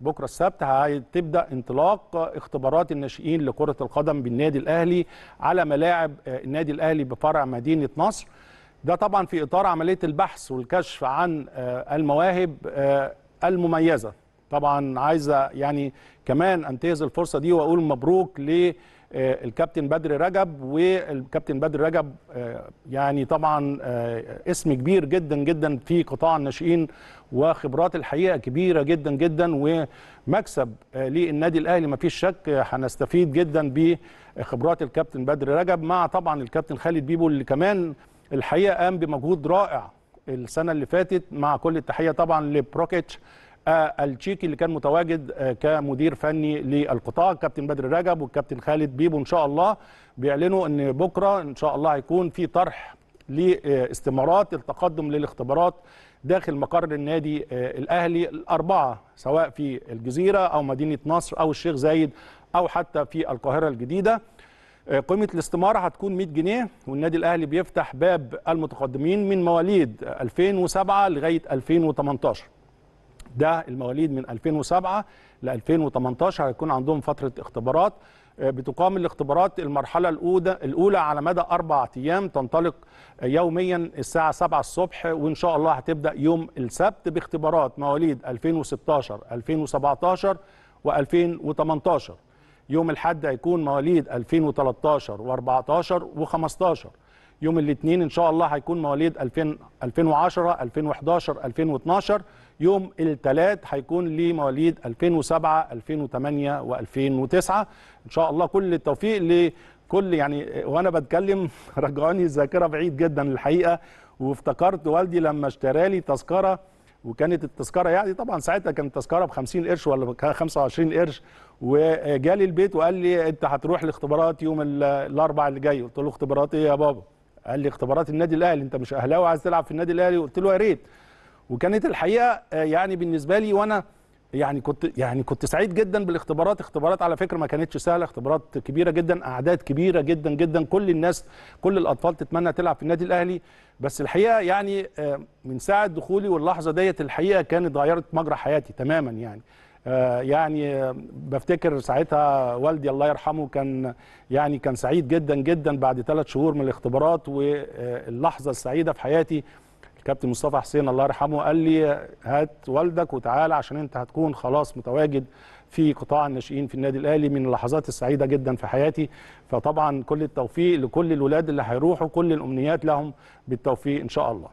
بكره السبت هتبدا انطلاق اختبارات الناشئين لكره القدم بالنادي الاهلي على ملاعب النادي الاهلي بفرع مدينه نصر ده طبعا في اطار عمليه البحث والكشف عن المواهب المميزه طبعا عايزه يعني كمان انتهز الفرصه دي واقول مبروك ل آه، الكابتن بدر رجب والكابتن بدر رجب آه، يعني طبعا آه، اسم كبير جدا جدا في قطاع الناشئين وخبرات الحقيقه كبيره جدا جدا ومكسب للنادي الاهلي ما فيش شك هنستفيد جدا بخبرات الكابتن بدر رجب مع طبعا الكابتن خالد بيبو اللي كمان الحقيقه قام بمجهود رائع السنه اللي فاتت مع كل التحيه طبعا لبروكيتش آه، التشيكي اللي كان متواجد آه، كمدير فني للقطاع كابتن بدر رجب والكابتن خالد بيبو ان شاء الله بيعلنوا ان بكره ان شاء الله هيكون في طرح لاستمارات التقدم للاختبارات داخل مقر النادي آه، الاهلي الاربعه سواء في الجزيره او مدينه نصر او الشيخ زايد او حتى في القاهره الجديده قيمة الاستمارة هتكون 100 جنيه والنادي الأهلي بيفتح باب المتقدمين من مواليد 2007 لغاية 2018 ده المواليد من 2007 ل 2018 هيكون عندهم فتره اختبارات آه، بتقام الاختبارات المرحلة الأولى, الأولى على مدى أربع أيام تنطلق يوميا الساعة 7 الصبح وإن شاء الله هتبدأ يوم السبت باختبارات مواليد 2016 2017 و2018 يوم الاحد هيكون مواليد 2013 و14 و15 يوم الاثنين ان شاء الله هيكون مواليد 2000 2010 2011 2012 يوم الثلاث هيكون لمواليد 2007 2008 و2009 ان شاء الله كل التوفيق لكل يعني وانا بتكلم رجعوني الذاكره بعيد جدا الحقيقه وافتكرت والدي لما اشترى لي تذكره وكانت التذكره يعني طبعا ساعتها كانت التذكره ب 50 قرش ولا 25 قرش وجالي البيت وقال لي انت هتروح الاختبارات يوم الاربع اللي جاي قلت له اختبارات ايه يا بابا قال لي اختبارات النادي الاهلي انت مش اهلاوي عايز تلعب في النادي الاهلي قلت له يا ريت وكانت الحقيقه آه، يعني بالنسبه لي وانا يعني كنت يعني كنت سعيد جدا بالاختبارات اختبارات على فكره ما كانتش سهله اختبارات كبيره جدا اعداد كبيره جدا جدا كل الناس كل الاطفال تتمنى تلعب في النادي الاهلي بس الحقيقه يعني آه، من ساعه دخولي واللحظه ديت الحقيقه كانت غيرت مجرى حياتي تماما يعني آه، يعني بفتكر ساعتها والدي الله يرحمه كان يعني كان سعيد جدا جدا بعد ثلاث شهور من الاختبارات واللحظه السعيده في حياتي الكابتن مصطفى حسين الله يرحمه قال لي هات والدك وتعالى عشان انت هتكون خلاص متواجد في قطاع الناشئين في النادي الاهلي من اللحظات السعيده جدا في حياتي فطبعا كل التوفيق لكل الولاد اللي هيروحوا كل الامنيات لهم بالتوفيق ان شاء الله